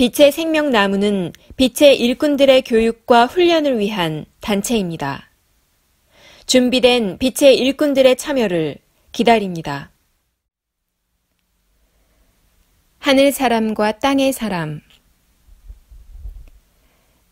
빛의 생명나무는 빛의 일꾼들의 교육과 훈련을 위한 단체입니다. 준비된 빛의 일꾼들의 참여를 기다립니다. 하늘 사람과 땅의 사람.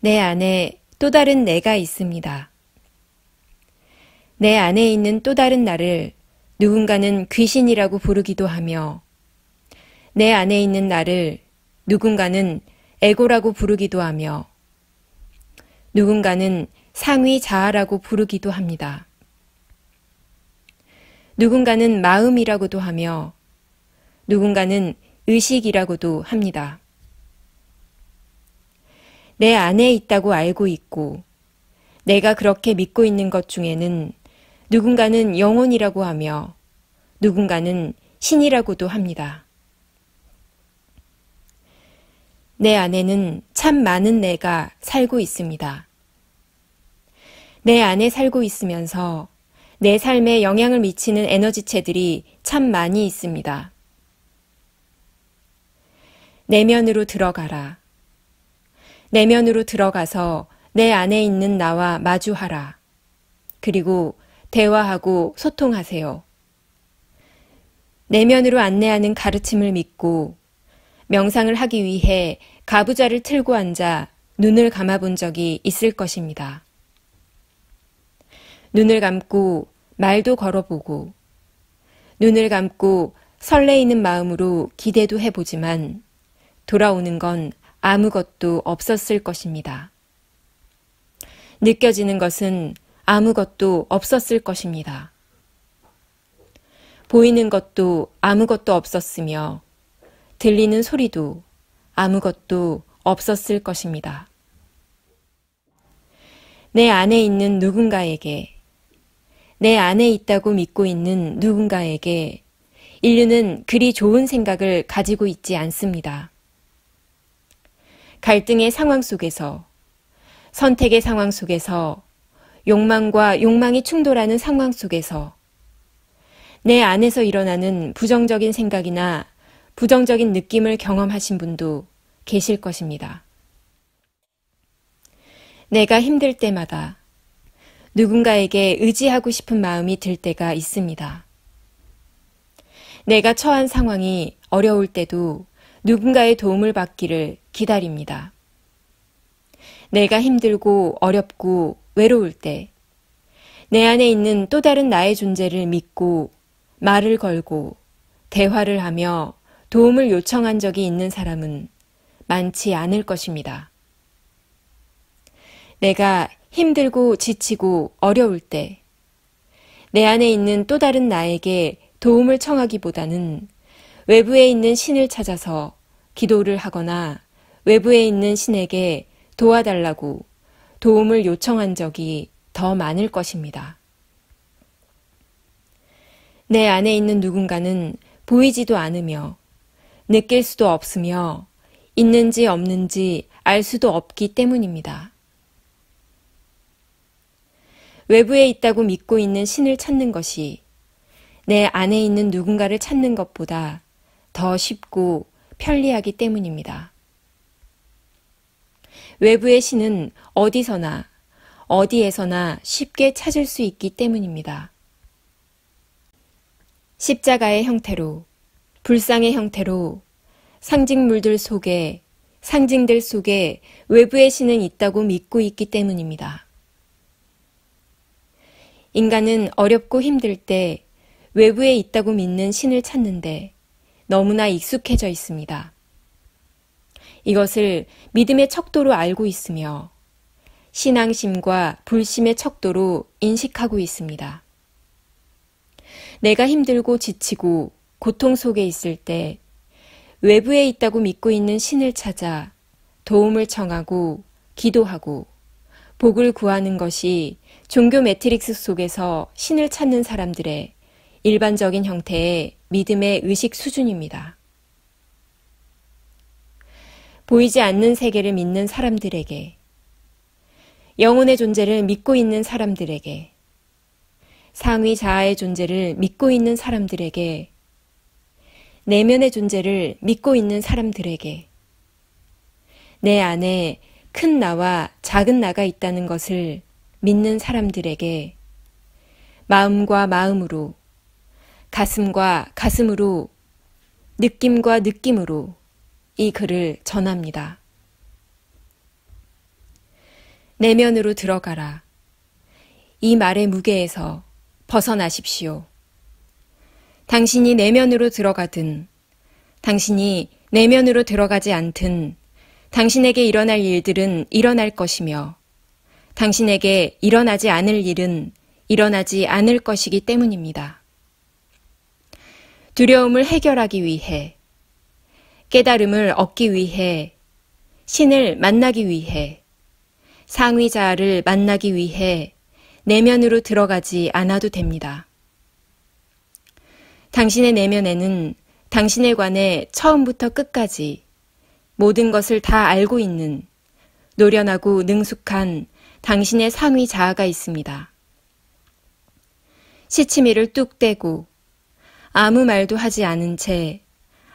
내 안에 또 다른 내가 있습니다. 내 안에 있는 또 다른 나를 누군가는 귀신이라고 부르기도 하며, 내 안에 있는 나를 누군가는 에고라고 부르기도 하며 누군가는 상위 자아라고 부르기도 합니다. 누군가는 마음이라고도 하며 누군가는 의식이라고도 합니다. 내 안에 있다고 알고 있고 내가 그렇게 믿고 있는 것 중에는 누군가는 영혼이라고 하며 누군가는 신이라고도 합니다. 내 안에는 참 많은 내가 살고 있습니다. 내 안에 살고 있으면서 내 삶에 영향을 미치는 에너지체들이 참 많이 있습니다. 내면으로 들어가라. 내면으로 들어가서 내 안에 있는 나와 마주하라. 그리고 대화하고 소통하세요. 내면으로 안내하는 가르침을 믿고 명상을 하기 위해 가부좌를 틀고 앉아 눈을 감아본 적이 있을 것입니다. 눈을 감고 말도 걸어보고, 눈을 감고 설레이는 마음으로 기대도 해보지만 돌아오는 건 아무것도 없었을 것입니다. 느껴지는 것은 아무것도 없었을 것입니다. 보이는 것도 아무것도 없었으며 들리는 소리도 아무것도 없었을 것입니다. 내 안에 있는 누군가에게, 내 안에 있다고 믿고 있는 누군가에게 인류는 그리 좋은 생각을 가지고 있지 않습니다. 갈등의 상황 속에서, 선택의 상황 속에서, 욕망과 욕망이 충돌하는 상황 속에서, 내 안에서 일어나는 부정적인 생각이나 부정적인 느낌을 경험하신 분도 계실 것입니다. 내가 힘들 때마다 누군가에게 의지하고 싶은 마음이 들 때가 있습니다. 내가 처한 상황이 어려울 때도 누군가의 도움을 받기를 기다립니다. 내가 힘들고 어렵고 외로울 때, 내 안에 있는 또 다른 나의 존재를 믿고 말을 걸고 대화를 하며 도움을 요청한 적이 있는 사람은 많지 않을 것입니다. 내가 힘들고 지치고 어려울 때, 내 안에 있는 또 다른 나에게 도움을 청하기보다는 외부에 있는 신을 찾아서 기도를 하거나 외부에 있는 신에게 도와달라고 도움을 요청한 적이 더 많을 것입니다. 내 안에 있는 누군가는 보이지도 않으며 느낄 수도 없으며 있는지 없는지 알 수도 없기 때문입니다. 외부에 있다고 믿고 있는 신을 찾는 것이 내 안에 있는 누군가를 찾는 것보다 더 쉽고 편리하기 때문입니다. 외부의 신은 어디서나 어디에서나 쉽게 찾을 수 있기 때문입니다. 십자가의 형태로 불상의 형태로 상징물들 속에 상징들 속에 외부의 신은 있다고 믿고 있기 때문입니다. 인간은 어렵고 힘들 때 외부에 있다고 믿는 신을 찾는데 너무나 익숙해져 있습니다. 이것을 믿음의 척도로 알고 있으며 신앙심과 불심의 척도로 인식하고 있습니다. 내가 힘들고 지치고 고통 속에 있을 때 외부에 있다고 믿고 있는 신을 찾아 도움을 청하고 기도하고 복을 구하는 것이 종교 매트릭스 속에서 신을 찾는 사람들의 일반적인 형태의 믿음의 의식 수준입니다. 보이지 않는 세계를 믿는 사람들에게, 영혼의 존재를 믿고 있는 사람들에게, 상위 자아의 존재를 믿고 있는 사람들에게 내면의 존재를 믿고 있는 사람들에게 내 안에 큰 나와 작은 나가 있다는 것을 믿는 사람들에게 마음과 마음으로 가슴과 가슴으로 느낌과 느낌으로 이 글을 전합니다. 내면으로 들어가라. 이 말의 무게에서 벗어나십시오. 당신이 내면으로 들어가든, 당신이 내면으로 들어가지 않든, 당신에게 일어날 일들은 일어날 것이며, 당신에게 일어나지 않을 일은 일어나지 않을 것이기 때문입니다. 두려움을 해결하기 위해, 깨달음을 얻기 위해, 신을 만나기 위해, 상위자아를 만나기 위해 내면으로 들어가지 않아도 됩니다. 당신의 내면에는 당신에 관해 처음부터 끝까지 모든 것을 다 알고 있는 노련하고 능숙한 당신의 상위 자아가 있습니다. 시치미를 뚝 떼고 아무 말도 하지 않은 채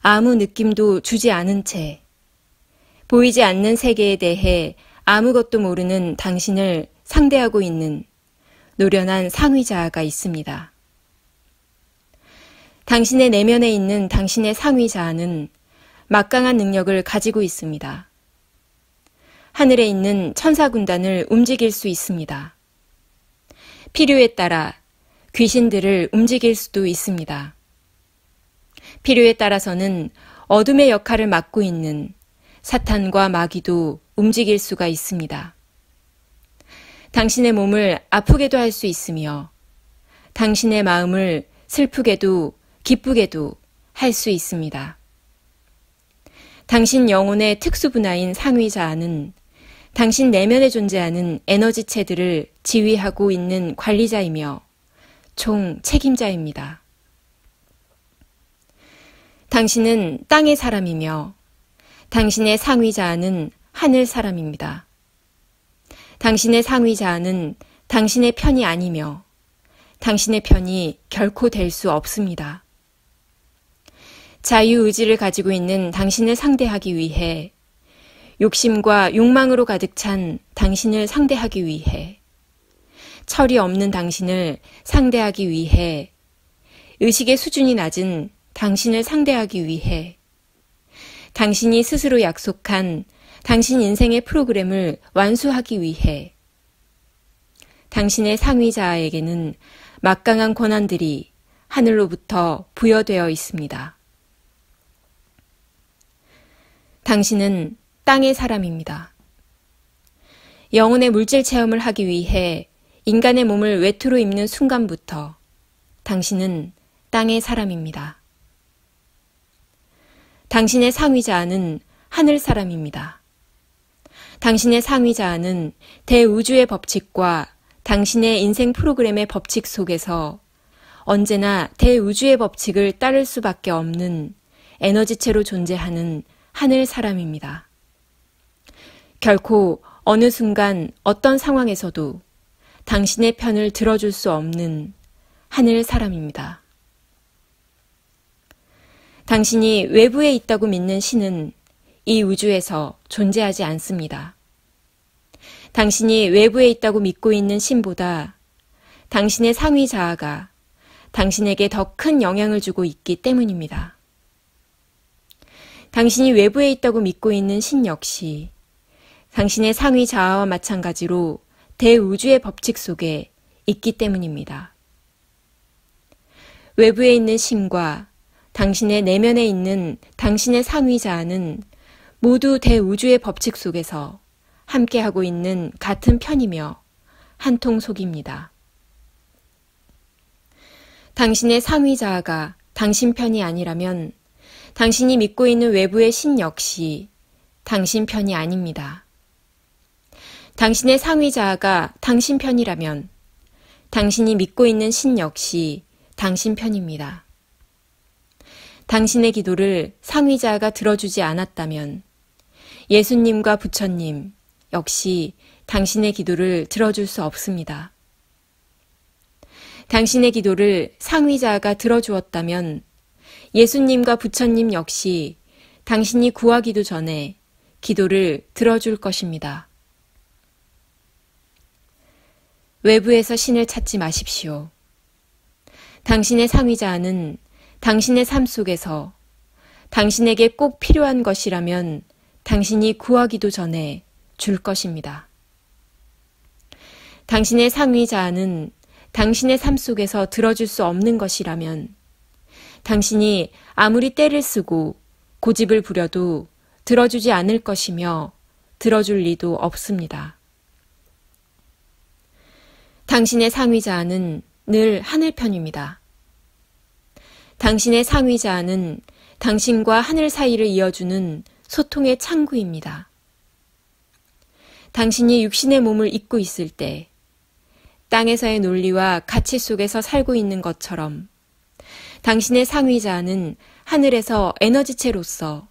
아무 느낌도 주지 않은 채 보이지 않는 세계에 대해 아무것도 모르는 당신을 상대하고 있는 노련한 상위 자아가 있습니다. 당신의 내면에 있는 당신의 상위 자아는 막강한 능력을 가지고 있습니다. 하늘에 있는 천사군단을 움직일 수 있습니다. 필요에 따라 귀신들을 움직일 수도 있습니다. 필요에 따라서는 어둠의 역할을 맡고 있는 사탄과 마귀도 움직일 수가 있습니다. 당신의 몸을 아프게도 할 수 있으며 당신의 마음을 슬프게도 기쁘게도 할 수 있습니다. 당신 영혼의 특수분야인 상위자아는 당신 내면에 존재하는 에너지체들을 지휘하고 있는 관리자이며 총 책임자입니다. 당신은 땅의 사람이며 당신의 상위자아는 하늘 사람입니다. 당신의 상위자아는 당신의 편이 아니며 당신의 편이 결코 될 수 없습니다. 자유의지를 가지고 있는 당신을 상대하기 위해 욕심과 욕망으로 가득 찬 당신을 상대하기 위해 철이 없는 당신을 상대하기 위해 의식의 수준이 낮은 당신을 상대하기 위해 당신이 스스로 약속한 당신 인생의 프로그램을 완수하기 위해 당신의 상위자에게는 막강한 권한들이 하늘로부터 부여되어 있습니다. 당신은 땅의 사람입니다. 영혼의 물질 체험을 하기 위해 인간의 몸을 외투로 입는 순간부터 당신은 땅의 사람입니다. 당신의 상위자아는 하늘 사람입니다. 당신의 상위자아는 대우주의 법칙과 당신의 인생 프로그램의 법칙 속에서 언제나 대우주의 법칙을 따를 수밖에 없는 에너지체로 존재하는 하늘 사람입니다. 결코 어느 순간 어떤 상황에서도 당신의 편을 들어줄 수 없는 하늘 사람입니다. 당신이 외부에 있다고 믿는 신은 이 우주에서 존재하지 않습니다. 당신이 외부에 있다고 믿고 있는 신보다 당신의 상위 자아가 당신에게 더 큰 영향을 주고 있기 때문입니다. 당신이 외부에 있다고 믿고 있는 신 역시 당신의 상위 자아와 마찬가지로 대우주의 법칙 속에 있기 때문입니다. 외부에 있는 신과 당신의 내면에 있는 당신의 상위 자아는 모두 대우주의 법칙 속에서 함께하고 있는 같은 편이며 한통 속입니다. 당신의 상위 자아가 당신 편이 아니라면 당신이 믿고 있는 외부의 신 역시 당신 편이 아닙니다. 당신의 상위자아가 당신 편이라면 당신이 믿고 있는 신 역시 당신 편입니다. 당신의 기도를 상위자가 들어주지 않았다면 예수님과 부처님 역시 당신의 기도를 들어줄 수 없습니다. 당신의 기도를 상위자가 들어주었다면 예수님과 부처님 역시 당신이 구하기도 전에 기도를 들어줄 것입니다. 외부에서 신을 찾지 마십시오. 당신의 상위자는 당신의 삶 속에서 당신에게 꼭 필요한 것이라면 당신이 구하기도 전에 줄 것입니다. 당신의 상위자는 당신의 삶 속에서 들어줄 수 없는 것이라면 당신이 아무리 때를 쓰고 고집을 부려도 들어주지 않을 것이며 들어줄 리도 없습니다. 당신의 상위자는늘 하늘 편입니다. 당신의 상위자는 당신과 하늘 사이를 이어주는 소통의 창구입니다. 당신이 육신의 몸을 입고 있을 때 땅에서의 논리와 가치 속에서 살고 있는 것처럼 당신의 상위자는 하늘에서 에너지체로서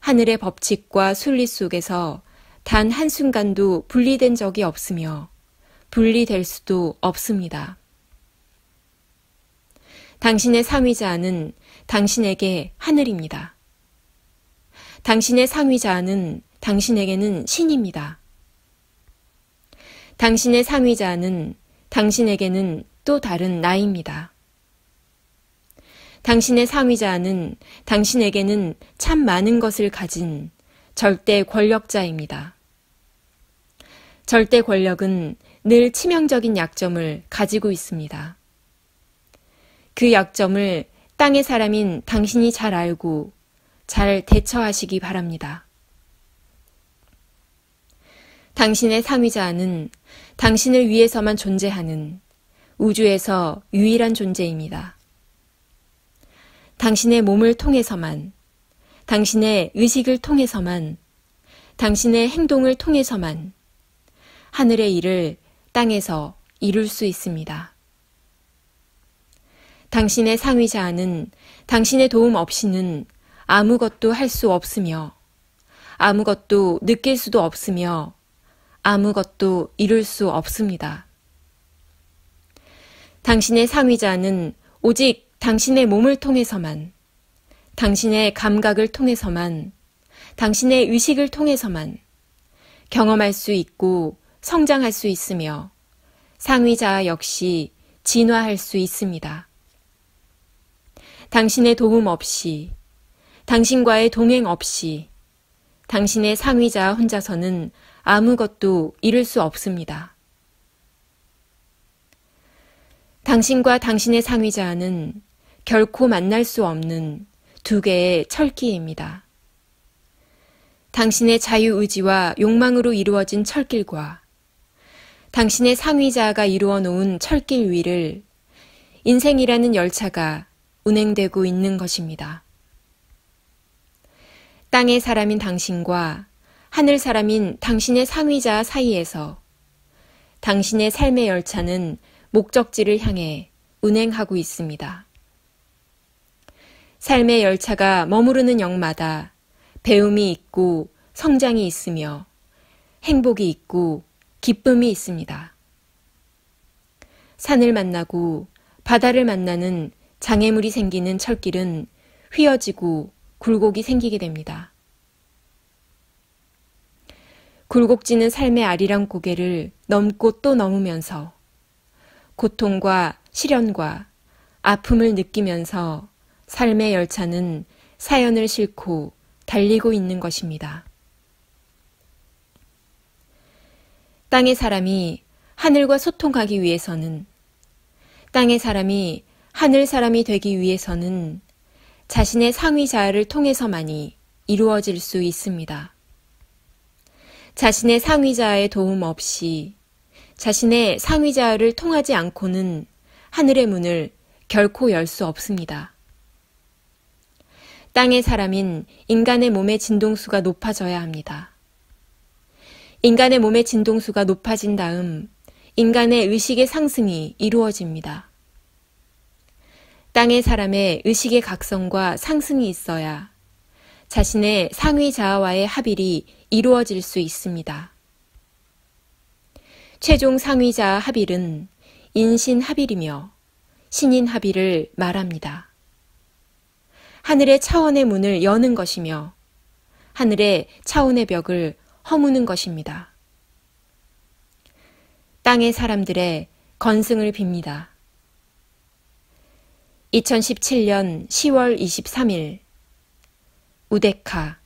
하늘의 법칙과 순리 속에서 단 한순간도 분리된 적이 없으며 분리될 수도 없습니다. 당신의 상위자는 당신에게 하늘입니다. 당신의 상위자는 당신에게는 신입니다. 당신의 상위자는 당신에게는 또 다른 나입니다. 당신의 상위자는 당신에게는 참 많은 것을 가진 절대 권력자입니다. 절대 권력은 늘 치명적인 약점을 가지고 있습니다. 그 약점을 땅의 사람인 당신이 잘 알고 잘 대처하시기 바랍니다. 당신의 상위자는 당신을 위해서만 존재하는 우주에서 유일한 존재입니다. 당신의 몸을 통해서만, 당신의 의식을 통해서만, 당신의 행동을 통해서만 하늘의 일을 땅에서 이룰 수 있습니다. 당신의 상위자는 당신의 도움 없이는 아무것도 할 수 없으며 아무것도 느낄 수도 없으며 아무것도 이룰 수 없습니다. 당신의 상위자는 오직 당신의 몸을 통해서만, 당신의 감각을 통해서만, 당신의 의식을 통해서만 경험할 수 있고 성장할 수 있으며 상위자 역시 진화할 수 있습니다. 당신의 도움 없이, 당신과의 동행 없이, 당신의 상위자 혼자서는 아무것도 이룰 수 없습니다. 당신과 당신의 상위자는 결코 만날 수 없는 두 개의 철길입니다. 당신의 자유의지와 욕망으로 이루어진 철길과 당신의 상위자가 이루어 놓은 철길 위를 인생이라는 열차가 운행되고 있는 것입니다. 땅의 사람인 당신과 하늘 사람인 당신의 상위자 사이에서 당신의 삶의 열차는 목적지를 향해 운행하고 있습니다. 삶의 열차가 머무르는 역마다 배움이 있고 성장이 있으며 행복이 있고 기쁨이 있습니다. 산을 만나고 바다를 만나는 장애물이 생기는 철길은 휘어지고 굴곡이 생기게 됩니다. 굴곡지는 삶의 아리랑 고개를 넘고 또 넘으면서 고통과 시련과 아픔을 느끼면서 삶의 열차는 사연을 싣고 달리고 있는 것입니다. 땅의 사람이 하늘과 소통하기 위해서는 땅의 사람이 하늘 사람이 되기 위해서는 자신의 상위 자아를 통해서만이 이루어질 수 있습니다. 자신의 상위 자아의 도움 없이 자신의 상위 자아를 통하지 않고는 하늘의 문을 결코 열 수 없습니다. 땅의 사람인 인간의 몸의 진동수가 높아져야 합니다. 인간의 몸의 진동수가 높아진 다음 인간의 의식의 상승이 이루어집니다. 땅의 사람의 의식의 각성과 상승이 있어야 자신의 상위 자아와의 합일이 이루어질 수 있습니다. 최종 상위 자 합일은 인신 합일이며 신인 합일을 말합니다. 하늘의 차원의 문을 여는 것이며 하늘의 차원의 벽을 허무는 것입니다. 땅의 사람들의 건승을 빕니다. 2017년 10월 23일 우데카